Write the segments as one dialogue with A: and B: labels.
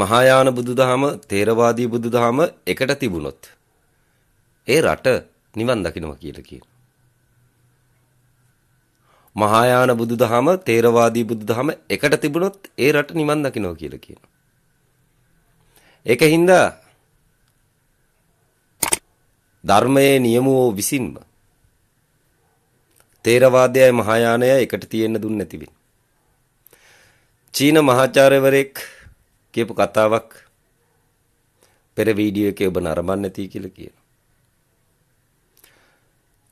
A: මහායාන බුදුදහම, තේරවාදී බුදුදහම එකට තිබුණොත් ඒ රට නිවන් දකින්නවා කියලා කියනවා. මහායාන බුදුදහම, තේරවාදී බුදුදහම එකට තිබුණොත් ඒ රට නිවන් දකින්නවා කියලා කියනවා. ඒකින්ද ධර්මයේ නියම වූ විසින්ම තේරවාදයයි මහායානයයි එකට තියෙන්න දුන්නේ නැති වෙන. චීන මහාචාර්යවරයෙක් කියපු කතාවක් පෙර වීඩියෝ එකේ ඔබ නරඹන්න නැති කියලා කියනවා.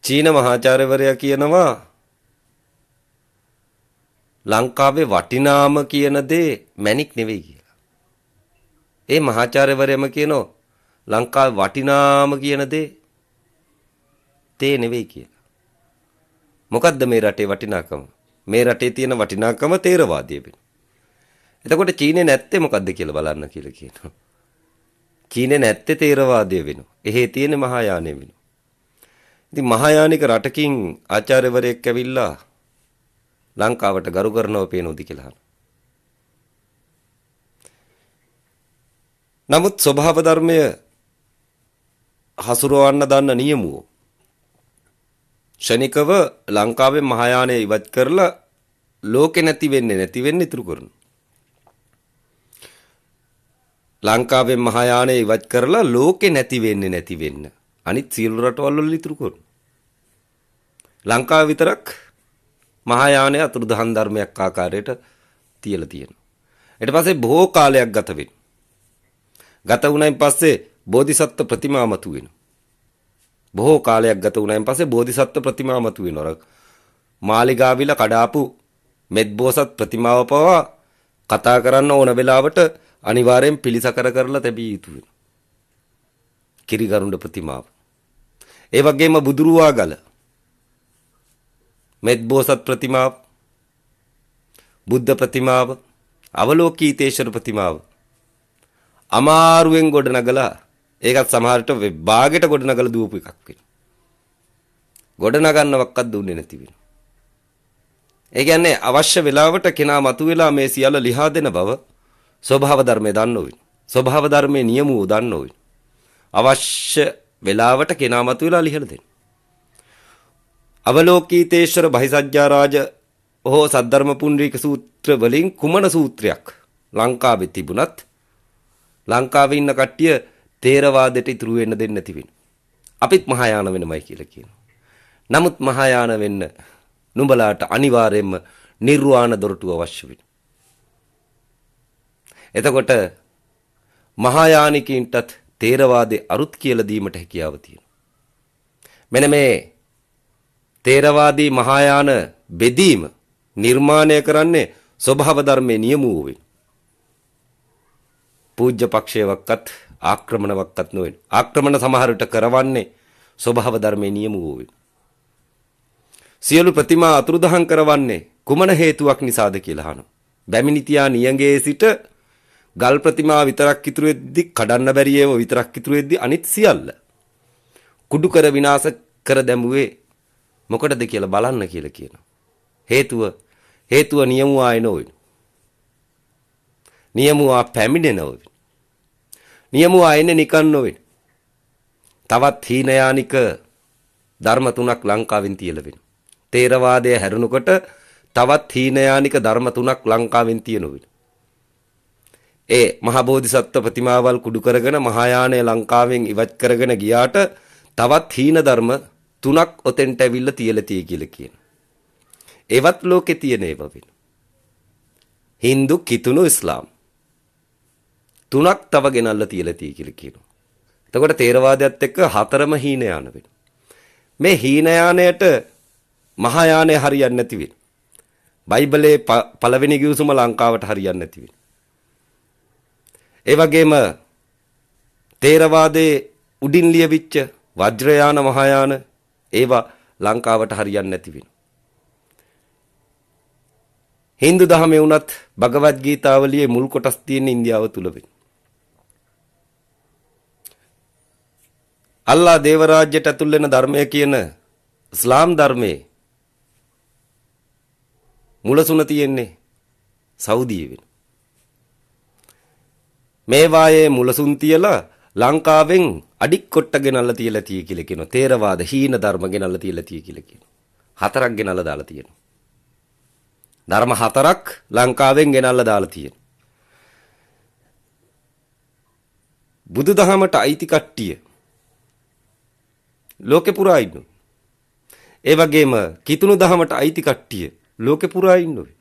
A: චීන මහාචාර්යවරයා කියනවා ලංකාවේ වටිනාම කියන දේ මැණික් නෙවෙයි කියලා. ඒ මහාචාර්යවරයම කියනවා ලංකාවේ වටිනාම කියන දේ තේ නෙවෙයි කියලා. මොකද්ද මේ රටේ වටිනාකම? මේ රටේ තියෙන වටිනාකම තේරවාදීය වෙන. එතකොට චීනේ නැත්තේ මොකද්ද කියලා බලන්න කියලා කියනවා. චීනේ නැත්තේ තේරවාදය වෙනවා. එහේ තියෙන මහායානය වෙනවා. ඉතින් මහායානික රටකින් ආචාර්යවරයෙක් ඇවිල්ලා ලංකාවට ගරු කරනව පේනෝද කියලා නමුත් ස්වභාව ධර්මය හසුරවන්න දන්න නියමුවෝ ෂණිකව ලංකාවේ මහායානය ඉවත් කරලා ලෝකේ නැති වෙන්නේ නැති වෙන්නේ ඉතුරු කරනවා ලංකාවෙන් මහායානය ඉවත් කරලා ලෝකේ නැති වෙන්නේ නැති වෙන්න. අනිත් සියලු රටවල් වල ඉතුරු කරන. ලංකාව විතරක් මහායානය අතුරුදහන් ධර්මයක් ආකාරයට තියලා තියෙනවා. ඊට පස්සේ බොහෝ කාලයක් ගත වෙනවා. ගත වුණයින් පස්සේ බෝධිසත්ව ප්‍රතිමා මතුවෙනවා. බොහෝ කාලයක් ගත වුණයින් පස්සේ බෝධිසත්ව ප්‍රතිමා මතුවෙනවා. මාලිගාවිල කඩාපු මෙත්බෝසත් ප්‍රතිමාව පවා කතා කරන්න ඕන වෙලාවට අනිවාර්යෙන් පිළිසකර කරලා තැබිය යුතු වෙනවා. කිරිගරුඬ ප්‍රතිමාව. ඒ වගේම බුදුරුවා ගල. මෙත්බෝසත් ප්‍රතිමාව. බුද්ධ ප්‍රතිමාව. අවලෝකීතේශ්වර ප්‍රතිමාව. අමාරුවෙන් ගොඩනගලා ඒකත් සමහරට බාගෙට ගොඩනගලා දුවපු එකක් වෙනවා. ගොඩනගන්නවක්වත් දුන්නේ නැති වෙනවා. ඒ කියන්නේ අවශ්‍ය වෙලාවට කෙනා මතුවලා මේ සියල්ල ලිහා දෙන බව ස්වභාව ධර්මය දන්න ඕනේ. ස්වභාව ධර්මයේ නියම වූ දන්න ඕනේ. අවශ්‍ය වෙලාවට කෙනා මතුවලා ලිහලා දෙන්න. අවලෝකීතේශ්වර බහිසජ්ජාරාජ හෝ සද්ධර්ම පුණ්ඩරීක සූත්‍ර වලින් කුමන සූත්‍රයක් ලංකාවේ තිබුණත් ලංකාවේ ඉන්න කට්ටිය තේරවාදයට ඉතුරු වෙන්න දෙන්නේ නැති වෙන. අපිත් මහායාන වෙනමයි කියලා කියනවා. නමුත් මහායාන වෙන්න නුඹලාට අනිවාර්යයෙන්ම නිර්වාණ දොරටුව අවශ්‍ය වෙනවා. එතකොට මහායානිකයින්ටත් තේරවාදේ අරුත් කියලා දීමට හැකියාව තියෙනවා. මෙන්න මේ තේරවාදී මහායාන බෙදීම නිර්මාණය කරන්නේ ස්වභාව ධර්මයේ නියම වූ වෙන. පූජ්‍ය පක්ෂයවක්වත් ආක්‍රමණවක්වත් නොවන. ආක්‍රමණ සමහර විට කරවන්නේ ස්වභාව ධර්මයේ නියම වූ වෙන. සියලු ප්‍රතිමා අතුරුදහන් කරවන්නේ කුමන හේතුවක් නිසාද කියලා අහනවා. බැමිණිතියා නියඟේ සිට ගල් ප්‍රතිමා විතරක් ඉතුරු වෙද්දි කඩන්න බැරි ඒවා විතරක් ඉතුරු වෙද්දි අනිත් සියල්ල කුඩු කර විනාශ කර දැමුවේ මොකටද කියලා බලන්න කියලා කියනවා. හේතුව හේතුව නියමුවා එනෝයි. නියමුවා පැමිණෙනෝයි. නියමුවා එන්නේ නිකන් නොවේ. තවත් හීනයානික ධර්ම තුනක් ලංකාවෙන් තියලා වෙනවා. තේරවාදය හැරුණකොට තවත් හීනයානික ධර්ම තුනක් ලංකාවෙන් තියෙනවා. ඒ මහබෝධිසත්ව ප්‍රතිමාවල් කුඩු කරගෙන මහායානය ලංකාවෙන් ඉවත් කරගෙන ගියාට තවත් හීන ධර්ම තුනක් ඔතෙන්ට ඇවිල්ලා තියලා tie කියලා කියන. ඒවත් ලෝකේ තියෙන ඒවා වෙන. Hindu, Kitunu, Islam. තුනක් තව ගෙනල්ලා තියලා tie කියලා කියනවා. එතකොට තේරවාදයත් එක්ක හතරම හීනයාන වෙන. මේ හීනයානයට මහායානය හරියන්නේ නැති වෙන. බයිබලයේ පළවෙනි ගිවිසුම ලංකාවට හරියන්නේ නැති වෙන. ඒ වගේම තේරවාදයේ උඩින් ලියවිච්ච වජ්‍රයාන මහායාන ඒවා ලංකාවට හරියන්නේ නැති වෙනවා. Hindu දහමේ වුණත් භගවත් ගීතාවලියේ මුල් කොටස් තියෙන ඉන්දියාව තුල වෙයි. අල්ලා දේවරාජ්‍යයට ඇතුල් වෙන ධර්මය කියන ඉස්ලාම් ධර්මයේ මුලසුන තියෙන්නේ සෞදියේ වෙනවා. මේවායේ මුලසුන් තියලා ලංකාවෙන් අඩික් කොට්ට ගෙනල්ලා තියලා තිය කියලා කියනවා. තේරවාද හීන ධර්ම ගෙනල්ලා තියලා තිය කියලා කියනවා. හතරක් ගෙනල්ලා දාලා තියෙනවා. ධර්ම හතරක් ලංකාවෙන් ගෙනල්ලා දාලා තියෙනවා. බුදුදහමට අයිති කට්ටිය ලෝකෙ පුරා ඉන්නවා. ඒ වගේම කිතුණු දහමට අයිති කට්ටිය ලෝකෙ පුරා ඉන්නවා.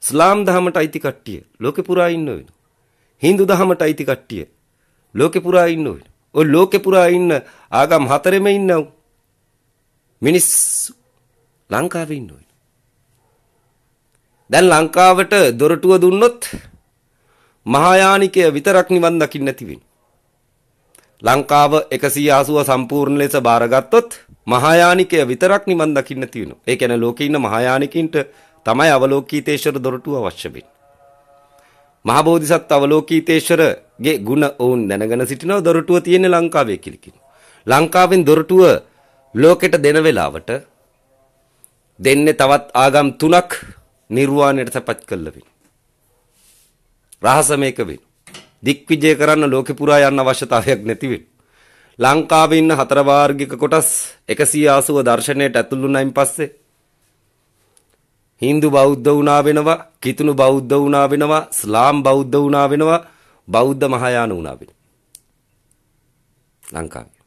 A: ස්ලාම් දහමට අයිති කට්ටිය ලෝකෙ පුරා ඉන්නවා. Hindu දහමට අයිති කට්ටිය. ලෝකේ පුරා ඉන්න ඔය. ඔය ලෝකේ පුරා ඉන්න ආගම් හතරෙම ඉන්න මිනිස් ලංකාවේ ඉන්න ඔය. දැන් ලංකාවට දොරටුව දුන්නොත් මහායානිකය විතරක් නිවන් දකින්න නැති වෙන්නේ. ලංකාව 180 සම්පූර්ණ ලෙස බාරගත්තොත් මහායානිකය විතරක් නිවන් දකින්න තියෙනවා. ඒ කියන්නේ ලෝකේ ඉන්න මහායානිකින්ට තමයි අවලෝකිතේශ්වර දොරටුව අවශ්‍ය වෙන්නේ. මහ බෝධිසත් අවලෝකිතේශ්වරගේ ಗುಣ ඔවුන් දැනගෙන සිටිනවා දොරටුව තියෙන්නේ ලංකාවේ කියලා කියනවා ලංකාවෙන් දොරටුව ලෝකෙට දෙන වෙලාවට දෙන්නේ තවත් ආගම් තුනක් නිර්වාණයට සපත් කළ වෙන රහසමේක වෙන දික්විජය කරන්න ලෝකෙ පුරා යන්න අවශ්‍යතාවයක් නැති වෙන ලංකාවේ ඉන්න හතර වාර්ගික කොටස් 180 දර්ශනයට ඇතුළු වුණයින් පස්සේ හින්දු බෞද්ධ වුණා වෙනවා, කිතුණු බෞද්ධ වුණා වෙනවා, ස්ලාම් බෞද්ධ වුණා වෙනවා, බෞද්ධ මහායාන වුණා වෙනවා. ලංකාවේ